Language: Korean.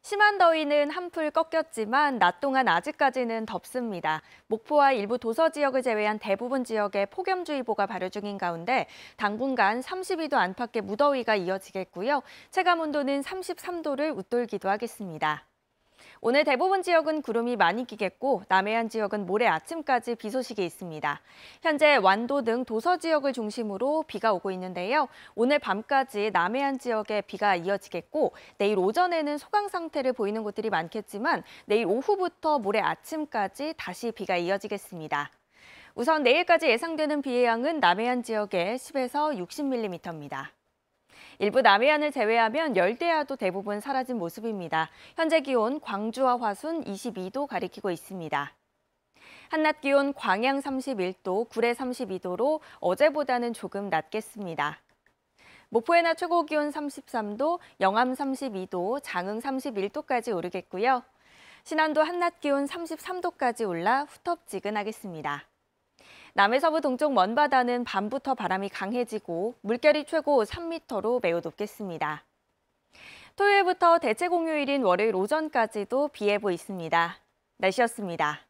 심한 더위는 한풀 꺾였지만 낮 동안 아직까지는 덥습니다. 목포와 일부 도서 지역을 제외한 대부분 지역에 폭염주의보가 발효 중인 가운데 당분간 32도 안팎의 무더위가 이어지겠고요. 체감 온도는 33도를 웃돌기도 하겠습니다. 오늘 대부분 지역은 구름이 많이 끼겠고 남해안 지역은 모레 아침까지 비 소식이 있습니다. 현재 완도 등 도서 지역을 중심으로 비가 오고 있는데요. 오늘 밤까지 남해안 지역에 비가 이어지겠고 내일 오전에는 소강 상태를 보이는 곳들이 많겠지만 내일 오후부터 모레 아침까지 다시 비가 이어지겠습니다. 우선 내일까지 예상되는 비의 양은 남해안 지역에 10에서 60mm입니다. 일부 남해안을 제외하면 열대야도 대부분 사라진 모습입니다. 현재 기온 광주와 화순 22도 가리키고 있습니다. 한낮 기온 광양 31도, 구례 32도로 어제보다는 조금 낮겠습니다. 목포의 낮 최고 기온 33도, 영암 32도, 장흥 31도까지 오르겠고요. 신안도 한낮 기온 33도까지 올라 후텁지근하겠습니다. 남해서부 동쪽 먼바다는 밤부터 바람이 강해지고 물결이 최고 3m로 매우 높겠습니다. 토요일부터 대체 공휴일인 월요일 오전까지도 비 예보 있습니다. 날씨였습니다.